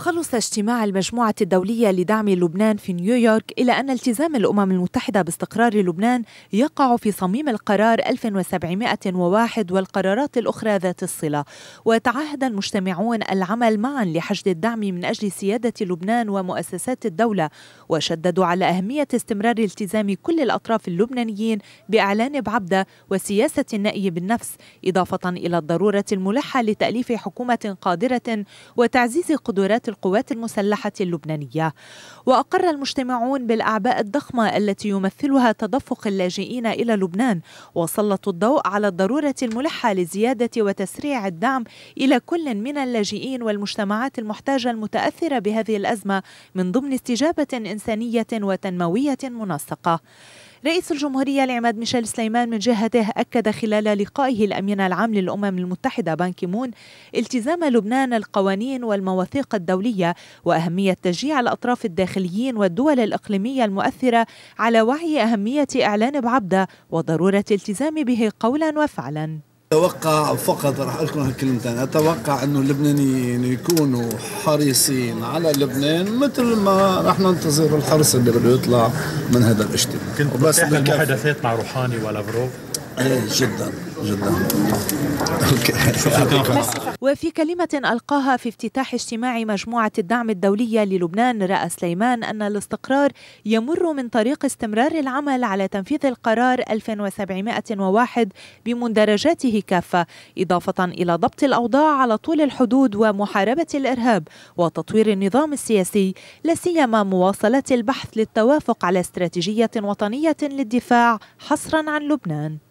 خلص اجتماع المجموعة الدولية لدعم لبنان في نيويورك إلى أن التزام الأمم المتحدة باستقرار لبنان يقع في صميم القرار 1701 والقرارات الأخرى ذات الصلة وتعهد المجتمعون العمل معا لحشد الدعم من أجل سيادة لبنان ومؤسسات الدولة وشددوا على أهمية استمرار التزام كل الأطراف اللبنانيين بإعلان بعبدة وسياسة النأي بالنفس إضافة إلى الضرورة الملحة لتأليف حكومة قادرة وتعزيز قدرات القوات المسلحة اللبنانية وأقر المجتمعون بالأعباء الضخمة التي يمثلها تدفق اللاجئين إلى لبنان وسلطوا الضوء على الضرورة الملحة لزيادة وتسريع الدعم إلى كل من اللاجئين والمجتمعات المحتاجة المتأثرة بهذه الأزمة من ضمن استجابة إنسانية وتنموية منسقة رئيس الجمهورية العماد ميشيل سليمان من جهته أكد خلال لقائه الأمين العام للأمم المتحدة بان مون التزام لبنان القوانين والمواثيق الدولية وأهمية تشجيع الأطراف الداخليين والدول الإقليمية المؤثرة على وعي أهمية إعلان بعبدة وضرورة التزام به قولا وفعلا اتوقع فقط راح اقول لكم هالكلمتين اتوقع انه اللبنانيين يكونوا حريصين على لبنان مثل ما راح ننتظر الحرس اللي بده يطلع من هذا الاجتماع كنت بس المحادثات مع روحاني ولافروف ايه جدا جدا وفي كلمة ألقاها في افتتاح اجتماع مجموعة الدعم الدولية للبنان رأى سليمان أن الاستقرار يمر من طريق استمرار العمل على تنفيذ القرار 1701 بمندرجاته كافة إضافة إلى ضبط الأوضاع على طول الحدود ومحاربة الإرهاب وتطوير النظام السياسي لا سيما مواصلة البحث للتوافق على استراتيجية وطنية للدفاع حصرا عن لبنان